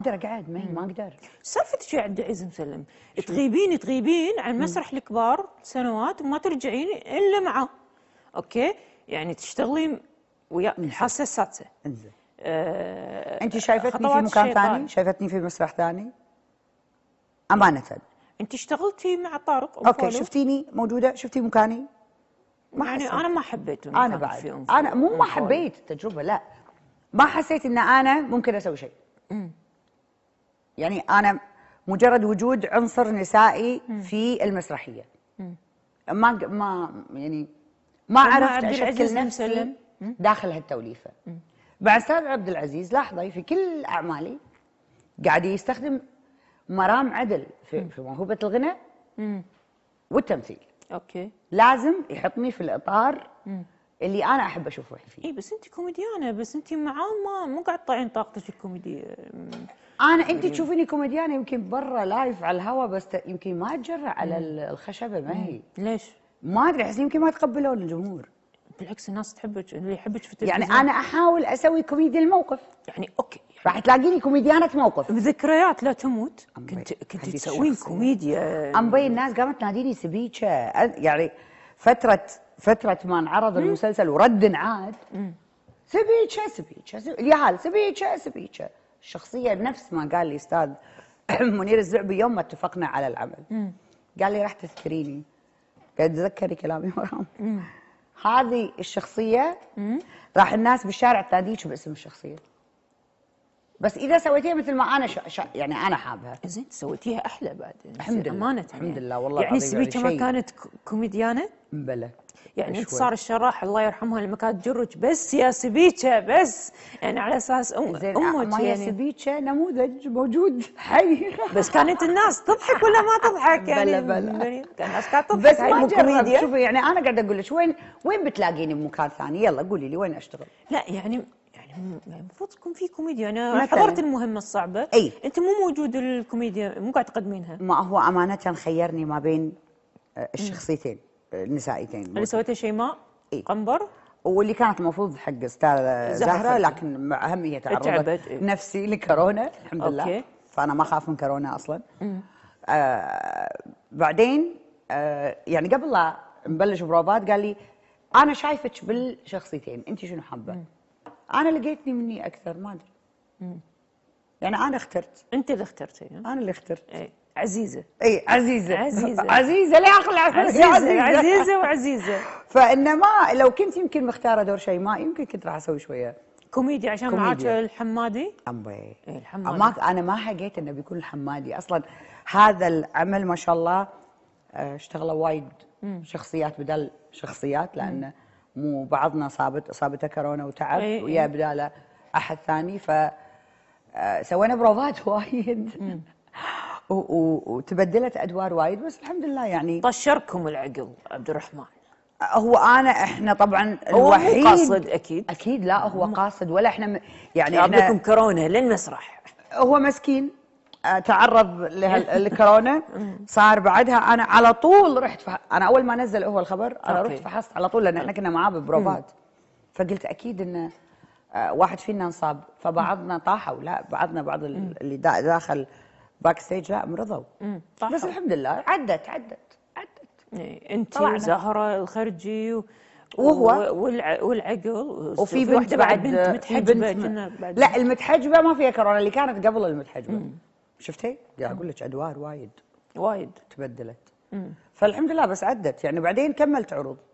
اقدر اقعد ما ما اقدر سالفتك عند اذن مسلم تغيبين تغيبين عن مسرح الكبار سنوات وما ترجعين الا معه اوكي يعني تشتغلين ويا الحاسه السادسه انزين آه انت شايفتني في مكان ثاني؟ شايفتني في مسرح ثاني؟ امانه انت اشتغلتي مع طارق اوكي فولو. شفتيني موجوده؟ شفتي مكاني؟ ما يعني حسيت. انا ما حبيت انا بعد في انا مو ما حبيت التجربه لا ما حسيت ان انا ممكن اسوي شيء يعني انا مجرد وجود عنصر نسائي في المسرحيه ما ما يعني ما عرفت اشكل نفسي داخل هالتوليفه بعد استاذ عبد العزيز لاحظي في كل اعمالي قاعد يستخدم مرام عدل في, في موهبه الغناء والتمثيل اوكي لازم يحطني في الاطار اللي انا احب اشوف روحي فيه اي بس انت كوميديانه بس انت مع ما مو قاعد تطلعين طاقتك الكوميدي انا انت تشوفيني كوميديانه يمكن برا لايف على الهواء بس يمكن ما اتجرأ على الخشبه ما هي ليش؟ ما ادري احس يمكن ما تقبلون الجمهور بالعكس الناس تحبك اللي يحبك في يعني التلفزيون يعني انا احاول اسوي كوميديا الموقف يعني اوكي يعني راح تلاقيني كوميديانه موقف بذكريات لا تموت كنت كنت تسوين كوميديا مبين الناس قامت تناديني سبيكه يعني فتره فترة ما انعرض المسلسل ورد انعاد سبيتشا سبيتشا اليهال سبيتشا سبيتشا الشخصية نفس ما قال لي أستاذ منير الزعبي يوم ما اتفقنا على العمل قال لي راح تذكريني قاعد تذكري كلامي وراهم هذه الشخصية راح الناس بالشارع تناديك باسم الشخصية بس اذا سويتيها مثل ما انا شا شا يعني انا حابها زين سويتيها احلى بعد يعني الحمد لله امانه يعني. الحمد لله والله يعني سبيكه ما كانت كوميديانه بلى يعني انت صار الشراح الله يرحمها لما كانت تجرج بس يا سبيكه بس يعني على اساس أم امك ما هي يعني. سبيكه نموذج موجود حي بس كانت الناس تضحك ولا ما تضحك يعني بلى بلى الناس كانت تضحك بس ما جربت شوفي يعني انا قاعده اقول لك وين وين بتلاقيني بمكان ثاني يلا قولي لي وين اشتغل لا يعني يعني المفروض تكون في كوميديا انا حضرت المهمه الصعبه اي انت مو موجود الكوميديا مو قاعد تقدمينها ما هو امانه خيرني ما بين آه، الشخصيتين آه، النسائيتين اللي سويتها شيماء إيه؟ قنبر واللي كانت المفروض حق استاذه زهره لكن مع اهم هي تعرضت إيه؟ نفسي لكورونا الحمد أوكي. لله فانا ما اخاف من كورونا اصلا آه بعدين آه يعني قبل لا نبلش بروبات قال لي انا شايفك بالشخصيتين انت شنو حابه؟ انا لقيتني مني اكثر ما ادري يعني انا اخترت انت اللي اخترتي انا اللي اخترت اي عزيزه اي عزيزه عزيزه عزيزه لا اخلع عزيزه عزيزه, عزيزة وعزيزه فانما لو كنت يمكن مختاره دور شيء ما يمكن كنت راح اسوي شويه كوميدي عشان معاك الحمادي؟ امبي اي الحمادي انا ما حقيت انه بيكون الحمادي اصلا هذا العمل ما شاء الله آه، اشتغلوا وايد شخصيات بدل شخصيات لانه مو بعضنا صابت اصابته كورونا وتعب أي ويا إيه. بداله احد ثاني ف آه، سوينا بروفات وايد وتبدلت ادوار وايد بس الحمد لله يعني طشركم العقل عبد الرحمن هو انا احنا طبعا الوحيد هو قاصد اكيد اكيد لا هو قاصد ولا احنا يعني عندكم كورونا للمسرح هو مسكين تعرض للكورونا صار بعدها انا على طول رحت فح... انا اول ما نزل هو الخبر انا رحت فحصت على طول لان احنا كنا معاه ببروفات فقلت اكيد ان آه، واحد فينا انصاب فبعضنا طاحوا لا بعضنا بعض اللي داخل باك ستيج لا مرضوا بس الحمد لله عدت عدت عدت إيه، انت وزهره الخرجي و... وهو والعقل وفي بنت بعد بنت متحجبه بنت لا المتحجبه ما فيها كورونا اللي كانت قبل المتحجبه مم. شفتي؟ قاعد اقول لك ادوار وايد وايد تبدلت فالحمد لله بس عدت يعني بعدين كملت عروض